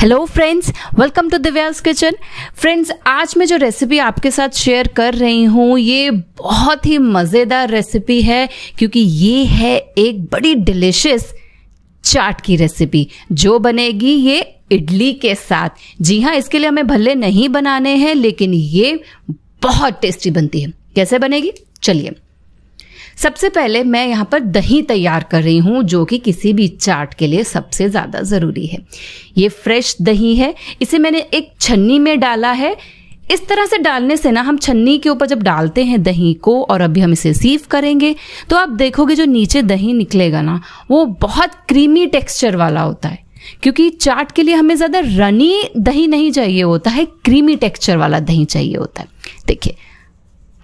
hello friends welcome to Divya's kitchen friends आज मैं जो रेसिपी आपके साथ शेयर कर रही हूँ ये बहुत ही मज़ेदार रेसिपी है क्योंकि ये है एक बड़ी डिलिशियस चाट की रेसिपी जो बनेगी ये इडली के साथ जी हाँ इसके लिए हमें भले नहीं बनाने हैं लेकिन ये बहुत टेस्टी बनती है कैसे बनेगी चलिए सबसे पहले मैं यहाँ पर दही तैयार कर रही हूँ जो कि किसी भी चाट के लिए सबसे ज़्यादा ज़रूरी है ये फ्रेश दही है इसे मैंने एक छन्नी में डाला है इस तरह से डालने से ना हम छन्नी के ऊपर जब डालते हैं दही को और अभी हम इसे सीव करेंगे तो आप देखोगे जो नीचे दही निकलेगा ना वो बहुत क्रीमी टेक्सचर वाला होता है क्योंकि चाट के लिए हमें ज़्यादा रनी दही नहीं चाहिए होता है क्रीमी टेक्सचर वाला दही चाहिए होता है देखिए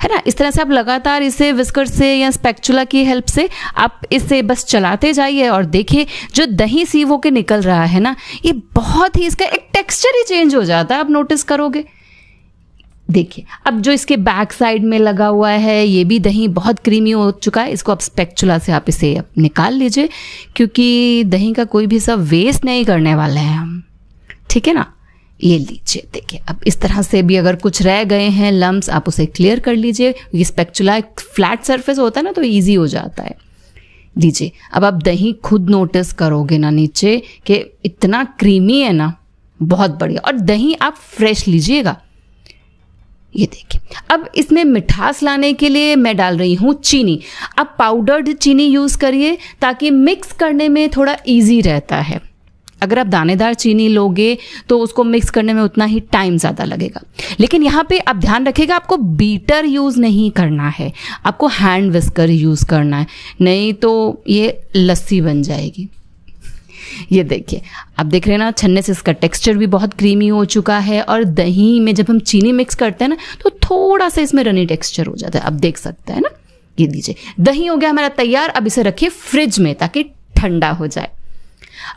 है ना इस तरह से आप लगातार इसे विस्कर से या स्पेक्चुला की हेल्प से आप इसे बस चलाते जाइए और देखिए जो दही वो के निकल रहा है ना ये बहुत ही इसका एक टेक्सचर ही चेंज हो जाता है आप नोटिस करोगे देखिए अब जो इसके बैक साइड में लगा हुआ है ये भी दही बहुत क्रीमी हो चुका है इसको आप स्पेक्चुला से आप इसे आप निकाल लीजिए क्योंकि दही का कोई भी सब वेस्ट नहीं करने वाले हैं हम ठीक है ना ये लीजिए देखिए अब इस तरह से भी अगर कुछ रह गए हैं लम्ब्स आप उसे क्लियर कर लीजिए ये स्पेक्चुला एक फ्लैट सरफेस होता है ना तो ईजी हो जाता है लीजिए अब आप दही खुद नोटिस करोगे ना नीचे कि इतना क्रीमी है ना बहुत बढ़िया और दही आप फ्रेश लीजिएगा ये देखिए अब इसमें मिठास लाने के लिए मैं डाल रही हूँ चीनी आप पाउडर्ड चीनी यूज़ करिए ताकि मिक्स करने में थोड़ा इजी रहता है अगर आप दानेदार चीनी लोगे तो उसको मिक्स करने में उतना ही टाइम ज़्यादा लगेगा लेकिन यहाँ पे आप ध्यान रखिएगा आपको बीटर यूज़ नहीं करना है आपको हैंड विस्कर यूज़ करना है नहीं तो ये लस्सी बन जाएगी ये देखिए आप देख रहे हैं ना छन्ने से इसका टेक्सचर भी बहुत क्रीमी हो चुका है और दही में जब हम चीनी मिक्स करते हैं ना तो थोड़ा सा इसमें रनी टेक्सचर हो जाता है आप देख सकते हैं ना ये दीजिए दही हो गया हमारा तैयार अब इसे रखिए फ्रिज में ताकि ठंडा हो जाए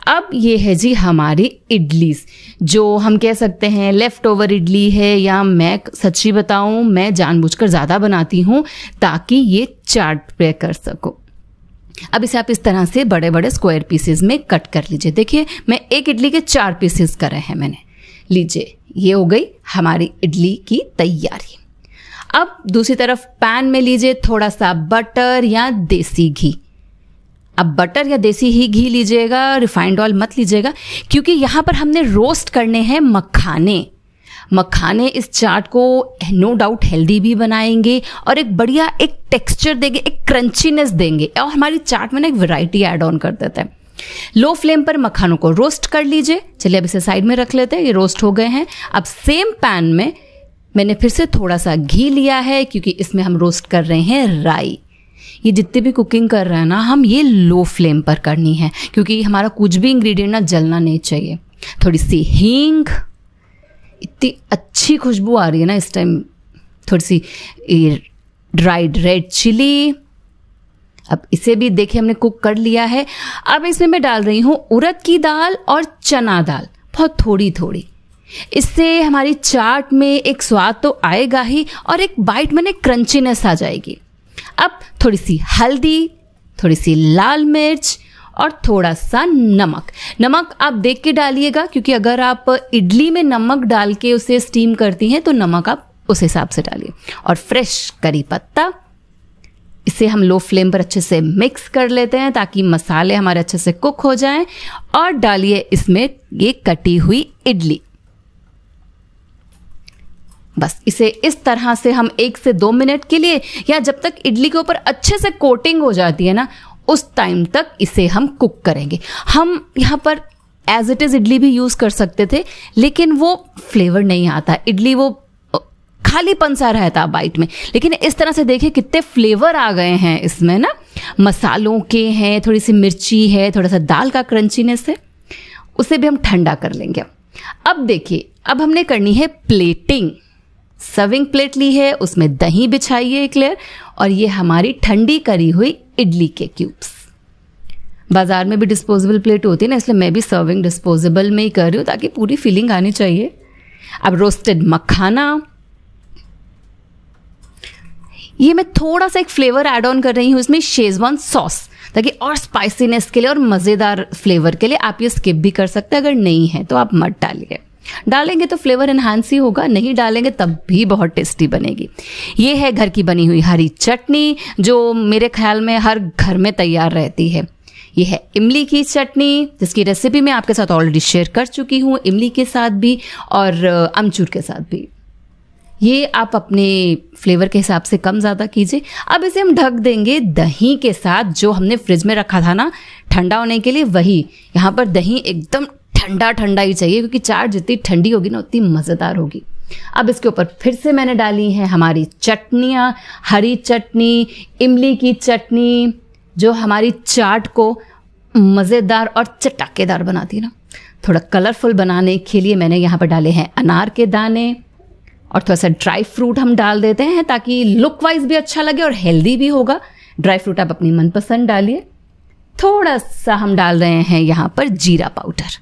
अब ये है जी हमारी इडलीस जो हम कह सकते हैं लेफ़्ट ओवर इडली है या मैं सच्ची बताऊँ मैं जानबूझकर ज़्यादा बनाती हूँ ताकि ये चाट पे कर सकूँ अब इसे आप इस तरह से बड़े बड़े स्क्वायर पीसेस में कट कर लीजिए देखिए मैं एक इडली के चार पीसेस करे हैं मैंने लीजिए ये हो गई हमारी इडली की तैयारी अब दूसरी तरफ पैन में लीजिए थोड़ा सा बटर या देसी घी अब बटर या देसी ही घी लीजिएगा रिफाइंड ऑयल मत लीजिएगा क्योंकि यहाँ पर हमने रोस्ट करने हैं मखाने मखाने इस चाट को नो डाउट हेल्दी भी बनाएंगे और एक बढ़िया एक टेक्सचर देंगे एक क्रंचीनेस देंगे और हमारी चाट में ना एक वैरायटी ऐड ऑन कर देते हैं लो फ्लेम पर मखानों को रोस्ट कर लीजिए चलिए अब इसे साइड में रख लेते हैं ये रोस्ट हो गए हैं अब सेम पैन में मैंने फिर से थोड़ा सा घी लिया है क्योंकि इसमें हम रोस्ट कर रहे हैं राई ये जितने भी कुकिंग कर रहे हैं ना हम ये लो फ्लेम पर करनी है क्योंकि हमारा कुछ भी इंग्रेडिएंट ना जलना नहीं चाहिए थोड़ी सी हींग इतनी अच्छी खुशबू आ रही है ना इस टाइम थोड़ी सी ये ड्राइड रेड चिली अब इसे भी देखिए हमने कुक कर लिया है अब इसमें मैं डाल रही हूँ उड़द की दाल और चना दाल बहुत थोड़ी थोड़ी इससे हमारी चाट में एक स्वाद तो आएगा ही और एक बाइट में क्रंचीनेस आ जाएगी अब थोड़ी सी हल्दी थोड़ी सी लाल मिर्च और थोड़ा सा नमक नमक आप देख के डालिएगा क्योंकि अगर आप इडली में नमक डाल के उसे स्टीम करती हैं तो नमक आप उस हिसाब से डालिए और फ्रेश करी पत्ता इसे हम लो फ्लेम पर अच्छे से मिक्स कर लेते हैं ताकि मसाले हमारे अच्छे से कुक हो जाएं और डालिए इसमें ये कटी हुई इडली बस इसे इस तरह से हम एक से दो मिनट के लिए या जब तक इडली के ऊपर अच्छे से कोटिंग हो जाती है ना उस टाइम तक इसे हम कुक करेंगे हम यहाँ पर एज इट इज़ इडली भी यूज़ कर सकते थे लेकिन वो फ्लेवर नहीं आता इडली वो खाली पंसा रहता बाइट में लेकिन इस तरह से देखिए कितने फ्लेवर आ गए हैं इसमें ना मसालों के हैं थोड़ी सी मिर्ची है थोड़ा सा दाल का क्रंचीनेस है उसे भी हम ठंडा कर लेंगे अब देखिए अब हमने करनी है प्लेटिंग सर्विंग प्लेट ली है उसमें दही बिछाई है क्लियर और ये हमारी ठंडी करी हुई इडली के क्यूब्स बाजार में भी डिस्पोजेबल प्लेट होती है ना इसलिए मैं भी सर्विंग डिस्पोजेबल में ही कर रही हूँ ताकि पूरी फीलिंग आनी चाहिए अब रोस्टेड मखाना ये मैं थोड़ा सा एक फ्लेवर ऐड ऑन कर रही हूँ इसमें शेजवान सॉस ताकि और स्पाइसीनेस के लिए और मज़ेदार फ्लेवर के लिए आप ये स्किप भी कर सकते हैं अगर नहीं है तो आप मत डालिए डालेंगे तो फ्लेवर एनहांस ही होगा नहीं डालेंगे तब भी बहुत टेस्टी बनेगी ये है घर की बनी हुई हरी चटनी जो मेरे ख्याल में हर घर में तैयार रहती है यह है इमली की चटनी जिसकी रेसिपी मैं आपके साथ ऑलरेडी शेयर कर चुकी हूँ इमली के साथ भी और अमचूर के साथ भी ये आप अपने फ्लेवर के हिसाब से कम ज़्यादा कीजिए अब इसे हम ढक देंगे दही के साथ जो हमने फ्रिज में रखा था ना ठंडा होने के लिए वही यहाँ पर दही एकदम ठंडा ठंडा ही चाहिए क्योंकि चाट जितनी ठंडी होगी ना उतनी मज़ेदार होगी अब इसके ऊपर फिर से मैंने डाली है हमारी चटनियाँ हरी चटनी इमली की चटनी जो हमारी चाट को मज़ेदार और चटाकेदार बनाती है ना थोड़ा कलरफुल बनाने के लिए मैंने यहाँ पर डाले हैं अनार के दाने और थोड़ा सा ड्राई फ्रूट हम डाल देते हैं ताकि लुक वाइज भी अच्छा लगे और हेल्दी भी होगा ड्राई फ्रूट आप अपनी मनपसंद डालिए थोड़ा सा हम डाल रहे हैं यहाँ पर जीरा पाउडर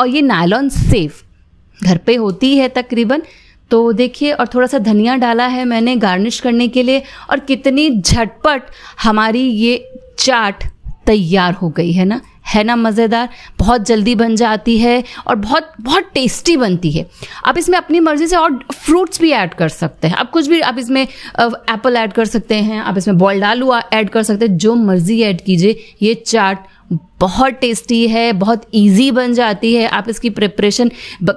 और ये नायलॉन सेफ घर पे होती है तकरीबन तो देखिए और थोड़ा सा धनिया डाला है मैंने गार्निश करने के लिए और कितनी झटपट हमारी ये चाट तैयार हो गई है ना है ना मज़ेदार बहुत जल्दी बन जाती है और बहुत बहुत टेस्टी बनती है आप इसमें अपनी मर्ज़ी से और फ्रूट्स भी ऐड कर सकते हैं आप कुछ भी आप इसमें एप्पल ऐड कर सकते हैं आप इसमें बॉयल्ड आलू ऐड कर सकते हैं जो मर्ज़ी ऐड कीजिए ये चाट बहुत टेस्टी है बहुत इजी बन जाती है आप इसकी प्रिपरेशन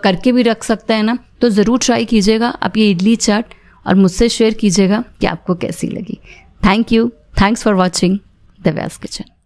करके भी रख सकते हैं ना तो ज़रूर ट्राई कीजिएगा आप ये इडली चाट और मुझसे शेयर कीजिएगा कि आपको कैसी लगी thank you thanks for watching the Vyas kitchen